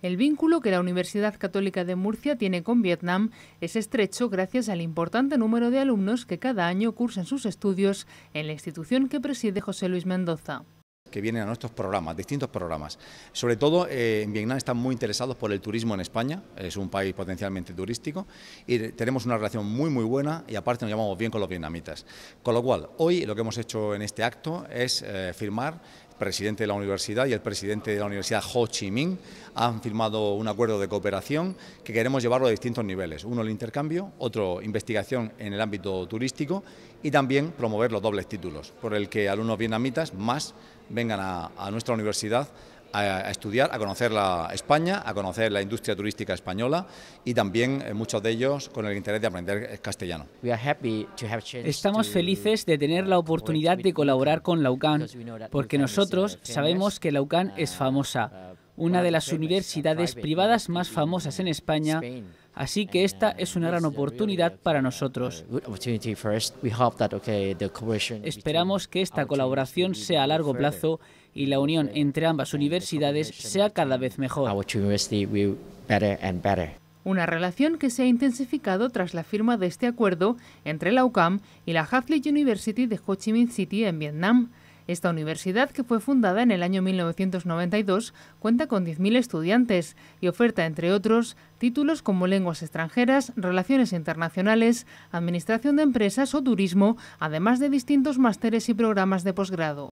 El vínculo que la Universidad Católica de Murcia tiene con Vietnam es estrecho gracias al importante número de alumnos que cada año cursan sus estudios en la institución que preside José Luis Mendoza que vienen a nuestros programas, distintos programas. Sobre todo eh, en Vietnam están muy interesados por el turismo en España, es un país potencialmente turístico y tenemos una relación muy muy buena y aparte nos llamamos bien con los vietnamitas. Con lo cual, hoy lo que hemos hecho en este acto es eh, firmar presidente de la universidad y el presidente de la Universidad Ho Chi Minh han firmado un acuerdo de cooperación que queremos llevarlo a distintos niveles. Uno el intercambio, otro investigación en el ámbito turístico y también promover los dobles títulos, por el que alumnos vietnamitas más vengan a, a nuestra universidad a, estudiar, a conocer la España, a conocer la industria turística española y también eh, muchos de ellos con el interés de aprender castellano. Estamos felices de tener la oportunidad de colaborar con la UCAN porque nosotros uh, sabemos que la UCAN es uh, famosa una de las universidades privadas más famosas en España, así que esta uh, es una gran oportunidad para nosotros. Uh, Esperamos que esta colaboración sea a largo plazo y la unión entre ambas universidades sea cada vez mejor. Una relación que se ha intensificado tras la firma de este acuerdo entre la UCAM y la Hafley University de Ho Chi Minh City en Vietnam. Esta universidad, que fue fundada en el año 1992, cuenta con 10.000 estudiantes y oferta, entre otros, títulos como lenguas extranjeras, relaciones internacionales, administración de empresas o turismo, además de distintos másteres y programas de posgrado.